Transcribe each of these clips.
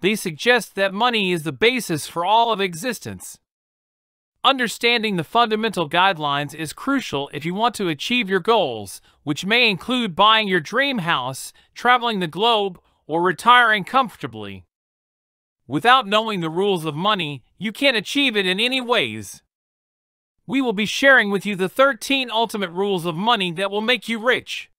They suggest that money is the basis for all of existence. Understanding the fundamental guidelines is crucial if you want to achieve your goals, which may include buying your dream house, traveling the globe, or retiring comfortably. Without knowing the rules of money, you can't achieve it in any ways. We will be sharing with you the 13 ultimate rules of money that will make you rich.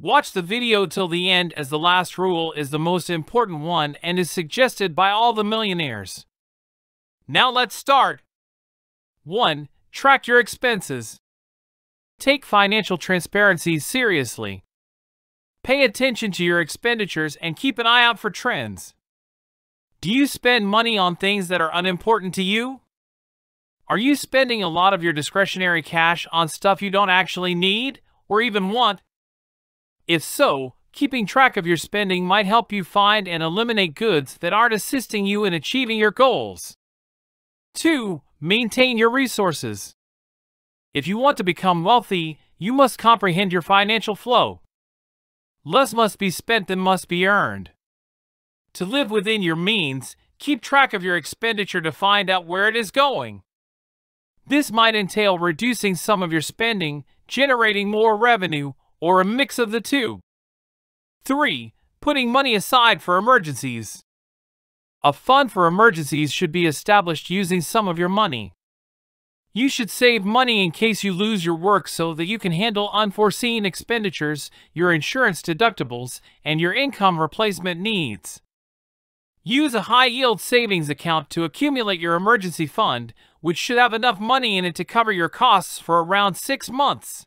Watch the video till the end as the last rule is the most important one and is suggested by all the millionaires. Now let's start. 1. Track your expenses. Take financial transparency seriously. Pay attention to your expenditures and keep an eye out for trends. Do you spend money on things that are unimportant to you? Are you spending a lot of your discretionary cash on stuff you don't actually need or even want if so, keeping track of your spending might help you find and eliminate goods that aren't assisting you in achieving your goals. 2. Maintain your resources. If you want to become wealthy, you must comprehend your financial flow. Less must be spent than must be earned. To live within your means, keep track of your expenditure to find out where it is going. This might entail reducing some of your spending, generating more revenue, or a mix of the two. 3. Putting money aside for emergencies. A fund for emergencies should be established using some of your money. You should save money in case you lose your work so that you can handle unforeseen expenditures, your insurance deductibles, and your income replacement needs. Use a high-yield savings account to accumulate your emergency fund, which should have enough money in it to cover your costs for around six months.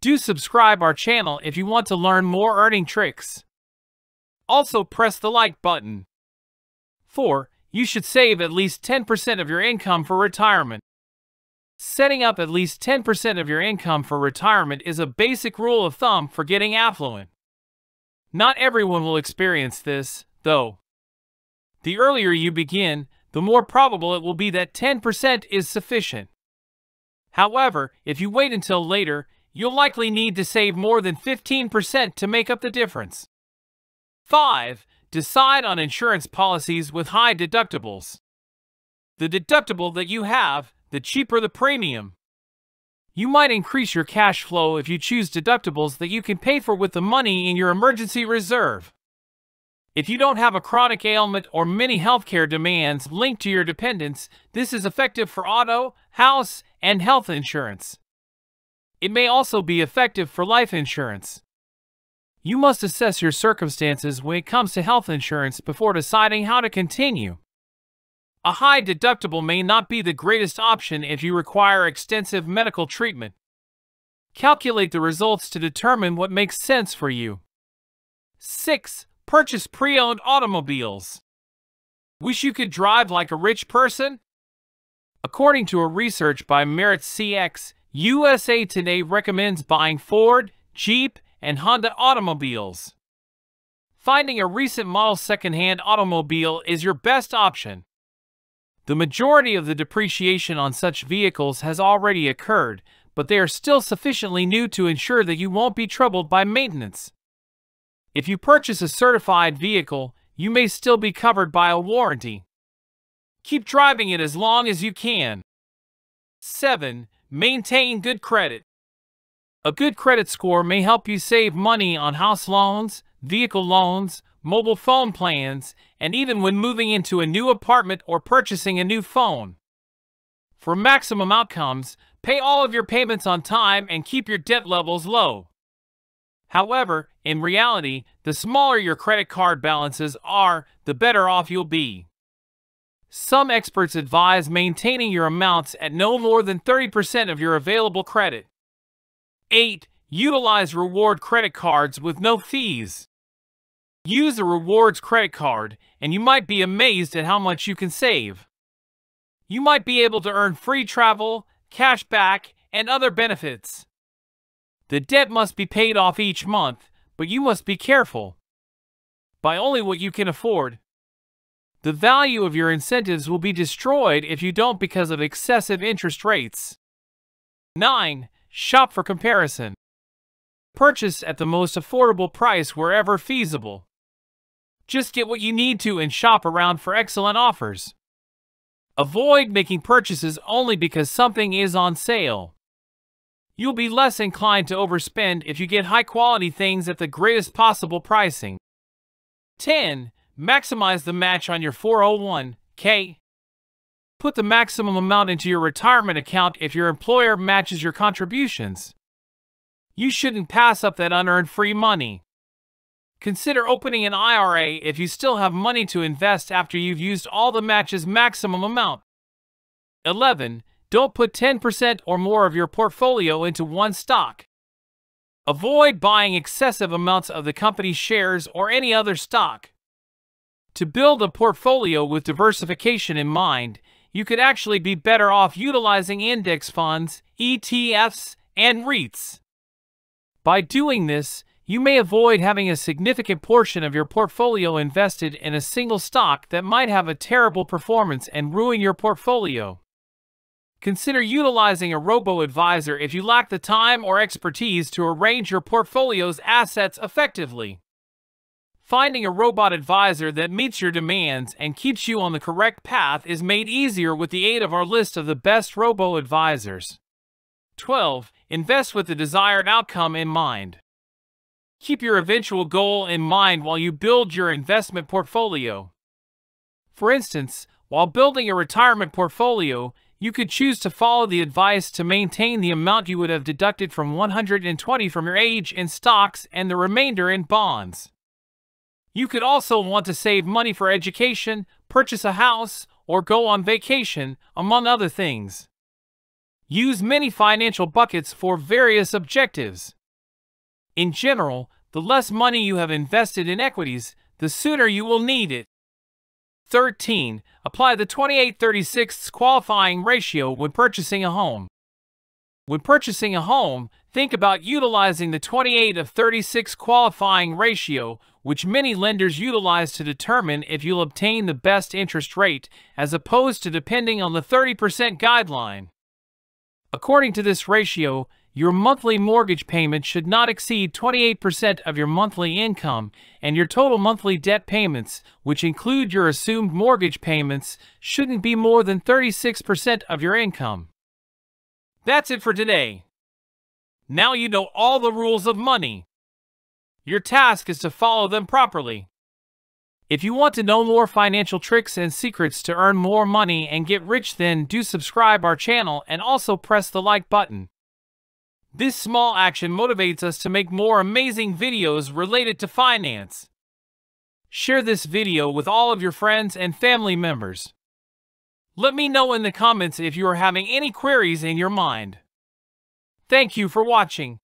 Do subscribe our channel if you want to learn more earning tricks. Also press the like button. 4. You should save at least 10% of your income for retirement. Setting up at least 10% of your income for retirement is a basic rule of thumb for getting affluent. Not everyone will experience this, though. The earlier you begin, the more probable it will be that 10% is sufficient. However, if you wait until later, you'll likely need to save more than 15% to make up the difference. 5. Decide on insurance policies with high deductibles. The deductible that you have, the cheaper the premium. You might increase your cash flow if you choose deductibles that you can pay for with the money in your emergency reserve. If you don't have a chronic ailment or many healthcare demands linked to your dependents, this is effective for auto, house, and health insurance. It may also be effective for life insurance. You must assess your circumstances when it comes to health insurance before deciding how to continue. A high deductible may not be the greatest option if you require extensive medical treatment. Calculate the results to determine what makes sense for you. 6. Purchase pre-owned automobiles. Wish you could drive like a rich person? According to a research by Merit CX, USA Today recommends buying Ford, Jeep, and Honda automobiles. Finding a recent model secondhand automobile is your best option. The majority of the depreciation on such vehicles has already occurred, but they are still sufficiently new to ensure that you won't be troubled by maintenance. If you purchase a certified vehicle, you may still be covered by a warranty. Keep driving it as long as you can. 7. Maintain good credit. A good credit score may help you save money on house loans, vehicle loans, mobile phone plans, and even when moving into a new apartment or purchasing a new phone. For maximum outcomes, pay all of your payments on time and keep your debt levels low. However, in reality, the smaller your credit card balances are, the better off you'll be. Some experts advise maintaining your amounts at no more than 30% of your available credit. 8. Utilize reward credit cards with no fees. Use a rewards credit card, and you might be amazed at how much you can save. You might be able to earn free travel, cash back, and other benefits. The debt must be paid off each month, but you must be careful. Buy only what you can afford, the value of your incentives will be destroyed if you don't because of excessive interest rates. 9. Shop for comparison. Purchase at the most affordable price wherever feasible. Just get what you need to and shop around for excellent offers. Avoid making purchases only because something is on sale. You'll be less inclined to overspend if you get high-quality things at the greatest possible pricing. 10. Maximize the match on your 401k. Put the maximum amount into your retirement account if your employer matches your contributions. You shouldn't pass up that unearned free money. Consider opening an IRA if you still have money to invest after you've used all the match's maximum amount. 11. Don't put 10% or more of your portfolio into one stock. Avoid buying excessive amounts of the company's shares or any other stock. To build a portfolio with diversification in mind, you could actually be better off utilizing index funds, ETFs, and REITs. By doing this, you may avoid having a significant portion of your portfolio invested in a single stock that might have a terrible performance and ruin your portfolio. Consider utilizing a robo-advisor if you lack the time or expertise to arrange your portfolio's assets effectively. Finding a robot advisor that meets your demands and keeps you on the correct path is made easier with the aid of our list of the best robo-advisors. 12. Invest with the desired outcome in mind. Keep your eventual goal in mind while you build your investment portfolio. For instance, while building a retirement portfolio, you could choose to follow the advice to maintain the amount you would have deducted from 120 from your age in stocks and the remainder in bonds. You could also want to save money for education, purchase a house, or go on vacation, among other things. Use many financial buckets for various objectives. In general, the less money you have invested in equities, the sooner you will need it. 13. Apply the 2836 qualifying ratio when purchasing a home. When purchasing a home, think about utilizing the 28 of 36 qualifying ratio which many lenders utilize to determine if you'll obtain the best interest rate as opposed to depending on the 30% guideline. According to this ratio, your monthly mortgage payment should not exceed 28% of your monthly income, and your total monthly debt payments, which include your assumed mortgage payments, shouldn't be more than 36% of your income. That's it for today. Now you know all the rules of money. Your task is to follow them properly. If you want to know more financial tricks and secrets to earn more money and get rich then do subscribe our channel and also press the like button. This small action motivates us to make more amazing videos related to finance. Share this video with all of your friends and family members. Let me know in the comments if you are having any queries in your mind. Thank you for watching.